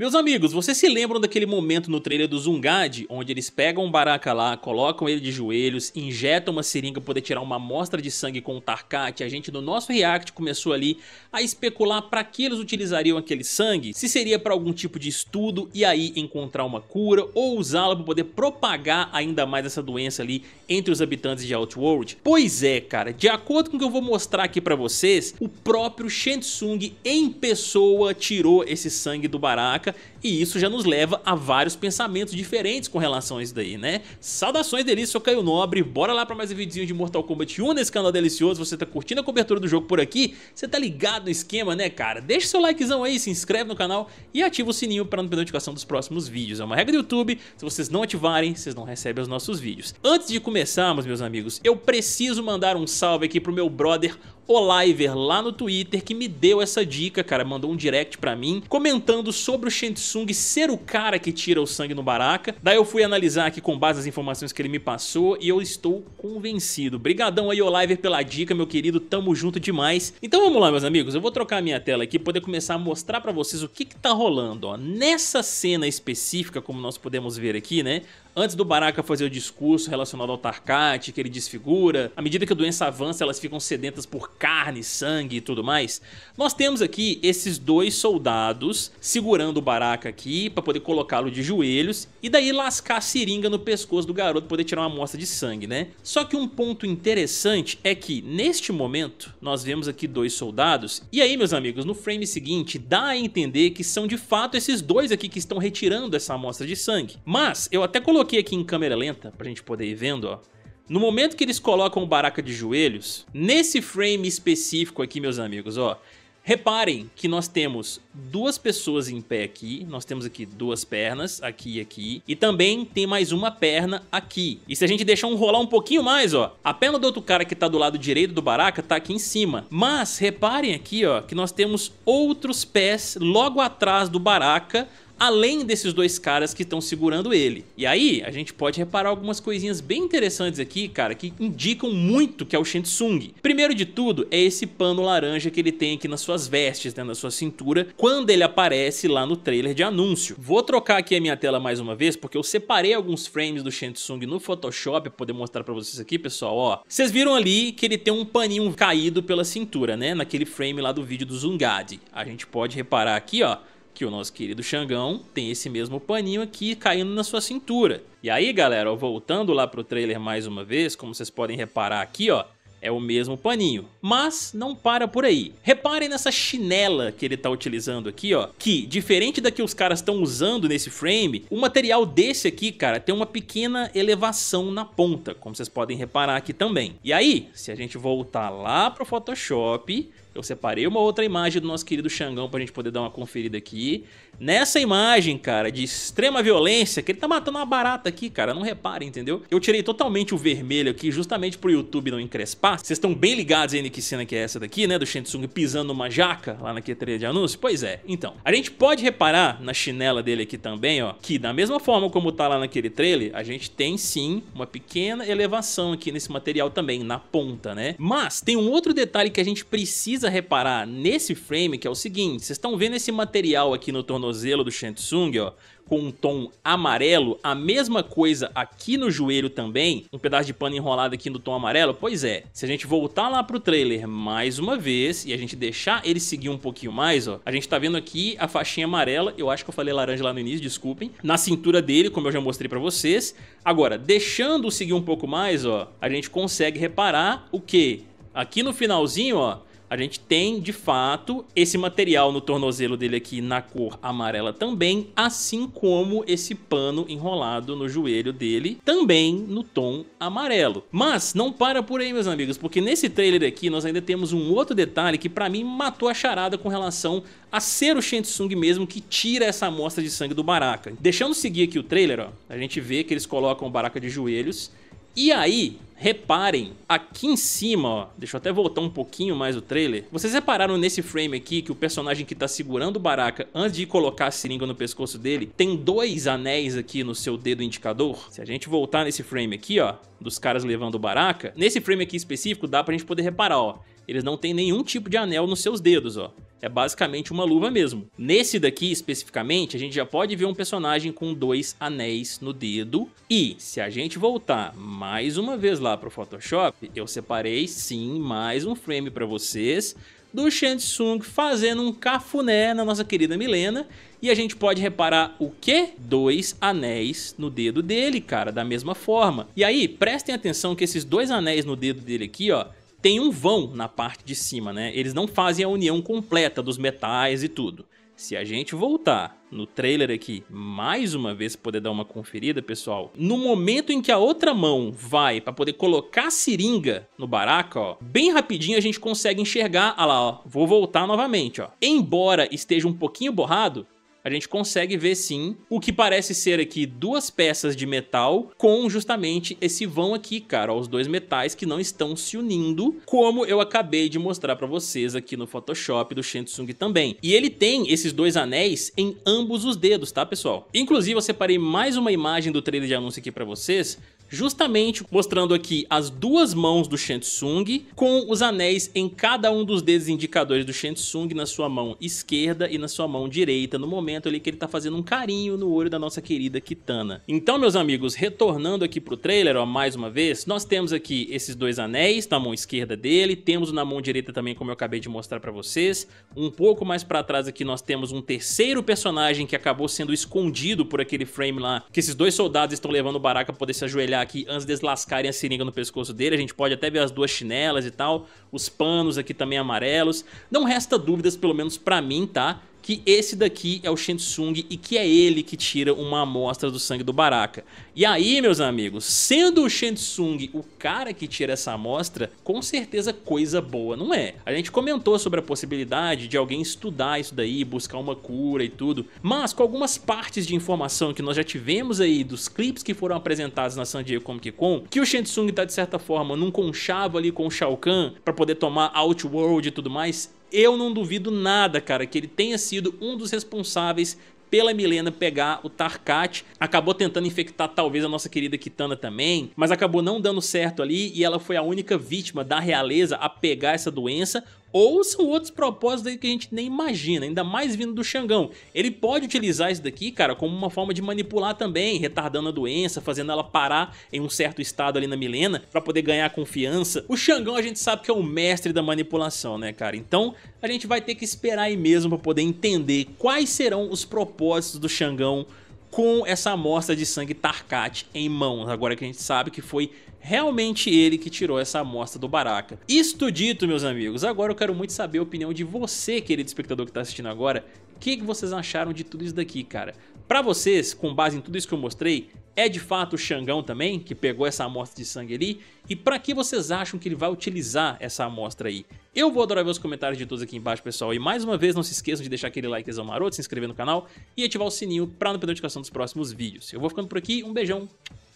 Meus amigos, vocês se lembram daquele momento no trailer do Zungad, onde eles pegam um baraca lá, colocam ele de joelhos, injetam uma seringa para poder tirar uma amostra de sangue com o Tarkat? A gente no nosso react começou ali a especular para que eles utilizariam aquele sangue, se seria para algum tipo de estudo e aí encontrar uma cura ou usá-la para poder propagar ainda mais essa doença ali entre os habitantes de Outworld. Pois é, cara, de acordo com o que eu vou mostrar aqui para vocês, o próprio Shensung em pessoa tirou esse sangue do baraca e isso já nos leva a vários pensamentos diferentes com relação a isso daí, né? Saudações delícia, eu Caio Nobre, bora lá para mais um videozinho de Mortal Kombat 1 nesse canal delicioso, você tá curtindo a cobertura do jogo por aqui, você tá ligado no esquema, né cara? Deixa seu likezão aí, se inscreve no canal e ativa o sininho para não perder notificação dos próximos vídeos, é uma regra do YouTube, se vocês não ativarem, vocês não recebem os nossos vídeos. Antes de começarmos, meus amigos, eu preciso mandar um salve aqui pro meu brother Oliver lá no Twitter que me deu essa dica, cara, mandou um direct pra mim comentando sobre o Shensung ser o cara que tira o sangue no Baraka. Daí eu fui analisar aqui com base nas informações que ele me passou e eu estou convencido. Brigadão aí Oliver pela dica, meu querido, tamo junto demais. Então vamos lá, meus amigos, eu vou trocar a minha tela aqui poder começar a mostrar pra vocês o que que tá rolando, ó. Nessa cena específica, como nós podemos ver aqui, né, Antes do Baraka fazer o discurso relacionado ao Tarkat, que ele desfigura, à medida que a doença avança, elas ficam sedentas por carne, sangue e tudo mais. Nós temos aqui esses dois soldados segurando o Baraka aqui para poder colocá-lo de joelhos e daí lascar a seringa no pescoço do garoto poder tirar uma amostra de sangue, né? Só que um ponto interessante é que neste momento nós vemos aqui dois soldados e aí, meus amigos, no frame seguinte dá a entender que são de fato esses dois aqui que estão retirando essa amostra de sangue. Mas eu até coloquei coloquei aqui em câmera lenta pra gente poder ir vendo, ó. No momento que eles colocam o Baraka de joelhos, nesse frame específico aqui, meus amigos, ó, reparem que nós temos duas pessoas em pé aqui, nós temos aqui duas pernas, aqui e aqui, e também tem mais uma perna aqui. E se a gente deixar um rolar um pouquinho mais, ó, a perna do outro cara que tá do lado direito do Baraka tá aqui em cima. Mas reparem aqui, ó, que nós temos outros pés logo atrás do Baraka, além desses dois caras que estão segurando ele. E aí, a gente pode reparar algumas coisinhas bem interessantes aqui, cara, que indicam muito que é o Shensung. Primeiro de tudo, é esse pano laranja que ele tem aqui nas suas vestes, né, na sua cintura, quando ele aparece lá no trailer de anúncio. Vou trocar aqui a minha tela mais uma vez, porque eu separei alguns frames do Shensung no Photoshop, pra poder mostrar pra vocês aqui, pessoal, ó. Vocês viram ali que ele tem um paninho caído pela cintura, né, naquele frame lá do vídeo do Zungade. A gente pode reparar aqui, ó, que o nosso querido Xangão tem esse mesmo paninho aqui caindo na sua cintura. E aí, galera, ó, voltando lá pro trailer mais uma vez, como vocês podem reparar aqui, ó, é o mesmo paninho. Mas não para por aí. Reparem nessa chinela que ele tá utilizando aqui, ó. Que, diferente da que os caras estão usando nesse frame, o material desse aqui, cara, tem uma pequena elevação na ponta, como vocês podem reparar aqui também. E aí, se a gente voltar lá pro Photoshop eu separei uma outra imagem do nosso querido Xangão pra gente poder dar uma conferida aqui. Nessa imagem, cara, de extrema violência, que ele tá matando uma barata aqui, cara, não repare, entendeu? Eu tirei totalmente o vermelho aqui justamente pro YouTube não encrespar. Vocês estão bem ligados aí que cena que é essa daqui, né, do Shensung pisando uma jaca lá na trailer de anúncio? Pois é, então. A gente pode reparar na chinela dele aqui também, ó, que da mesma forma como tá lá naquele trailer, a gente tem sim uma pequena elevação aqui nesse material também, na ponta, né? Mas tem um outro detalhe que a gente precisa precisa reparar nesse frame que é o seguinte, vocês estão vendo esse material aqui no tornozelo do Shansung, ó, com um tom amarelo, a mesma coisa aqui no joelho também, um pedaço de pano enrolado aqui no tom amarelo, pois é, se a gente voltar lá pro trailer mais uma vez e a gente deixar ele seguir um pouquinho mais, ó, a gente tá vendo aqui a faixinha amarela, eu acho que eu falei laranja lá no início, desculpem, na cintura dele, como eu já mostrei pra vocês, agora, deixando seguir um pouco mais, ó, a gente consegue reparar o que? Aqui no finalzinho, ó, a gente tem, de fato, esse material no tornozelo dele aqui na cor amarela também, assim como esse pano enrolado no joelho dele, também no tom amarelo. Mas não para por aí, meus amigos, porque nesse trailer aqui nós ainda temos um outro detalhe que pra mim matou a charada com relação a ser o Shensung mesmo que tira essa amostra de sangue do Baraka. Deixando seguir aqui o trailer, ó, a gente vê que eles colocam o Baraka de joelhos e aí, reparem, aqui em cima, ó, deixa eu até voltar um pouquinho mais o trailer. Vocês repararam nesse frame aqui que o personagem que tá segurando o Baraka antes de colocar a seringa no pescoço dele, tem dois anéis aqui no seu dedo indicador? Se a gente voltar nesse frame aqui, ó, dos caras levando o Baraka, nesse frame aqui específico dá pra gente poder reparar, ó. Eles não têm nenhum tipo de anel nos seus dedos, ó. É basicamente uma luva mesmo. Nesse daqui, especificamente, a gente já pode ver um personagem com dois anéis no dedo. E se a gente voltar mais uma vez lá para o Photoshop, eu separei sim mais um frame para vocês do Sung fazendo um cafuné na nossa querida Milena. E a gente pode reparar o quê? Dois anéis no dedo dele, cara, da mesma forma. E aí, prestem atenção que esses dois anéis no dedo dele aqui, ó, tem um vão na parte de cima, né? Eles não fazem a união completa dos metais e tudo. Se a gente voltar no trailer aqui mais uma vez poder dar uma conferida, pessoal, no momento em que a outra mão vai para poder colocar a seringa no baraco, ó, bem rapidinho a gente consegue enxergar, Olha ah lá, ó, vou voltar novamente, ó. Embora esteja um pouquinho borrado, a gente consegue ver sim o que parece ser aqui duas peças de metal com justamente esse vão aqui, cara, os dois metais que não estão se unindo, como eu acabei de mostrar para vocês aqui no Photoshop do Shensung também. E ele tem esses dois anéis em ambos os dedos, tá pessoal? Inclusive eu separei mais uma imagem do trailer de anúncio aqui para vocês, justamente mostrando aqui as duas mãos do Shensung com os anéis em cada um dos dedos indicadores do Shensung na sua mão esquerda e na sua mão direita, no momento ali que ele tá fazendo um carinho no olho da nossa querida Kitana. Então, meus amigos, retornando aqui pro trailer, ó, mais uma vez, nós temos aqui esses dois anéis na mão esquerda dele, temos na mão direita também, como eu acabei de mostrar pra vocês. Um pouco mais pra trás aqui nós temos um terceiro personagem que acabou sendo escondido por aquele frame lá, que esses dois soldados estão levando o Baraka pra poder se ajoelhar olhar né, aqui, antes de lascarem a seringa no pescoço dele, a gente pode até ver as duas chinelas e tal, os panos aqui também amarelos. Não resta dúvidas, pelo menos pra mim, tá? que esse daqui é o Shinsung e que é ele que tira uma amostra do sangue do Baraka. E aí, meus amigos, sendo o Shinsung o cara que tira essa amostra, com certeza coisa boa, não é? A gente comentou sobre a possibilidade de alguém estudar isso daí, buscar uma cura e tudo, mas com algumas partes de informação que nós já tivemos aí dos clipes que foram apresentados na San Diego Comic Con, que o Shinsung tá de certa forma num conchavo ali com o Shao Kahn para poder tomar Outworld e tudo mais, eu não duvido nada, cara, que ele tenha sido um dos responsáveis pela Milena pegar o Tarkat. Acabou tentando infectar talvez a nossa querida Kitana também, mas acabou não dando certo ali e ela foi a única vítima da realeza a pegar essa doença. Ou são outros propósitos aí que a gente nem imagina, ainda mais vindo do Xangão. Ele pode utilizar isso daqui, cara, como uma forma de manipular também, retardando a doença, fazendo ela parar em um certo estado ali na Milena, para poder ganhar confiança. O Xangão a gente sabe que é o mestre da manipulação, né, cara? Então a gente vai ter que esperar aí mesmo para poder entender quais serão os propósitos do Xangão com essa amostra de sangue Tarkat em mãos, agora que a gente sabe que foi realmente ele que tirou essa amostra do Baraka. Isto dito, meus amigos, agora eu quero muito saber a opinião de você, querido espectador que está assistindo agora. O que, que vocês acharam de tudo isso daqui, cara? Para vocês, com base em tudo isso que eu mostrei, é de fato o Xangão também, que pegou essa amostra de sangue ali? E para que vocês acham que ele vai utilizar essa amostra aí? Eu vou adorar ver os comentários de todos aqui embaixo, pessoal. E mais uma vez, não se esqueçam de deixar aquele likezão maroto, se inscrever no canal e ativar o sininho para não perder a notificação dos próximos vídeos. Eu vou ficando por aqui, um beijão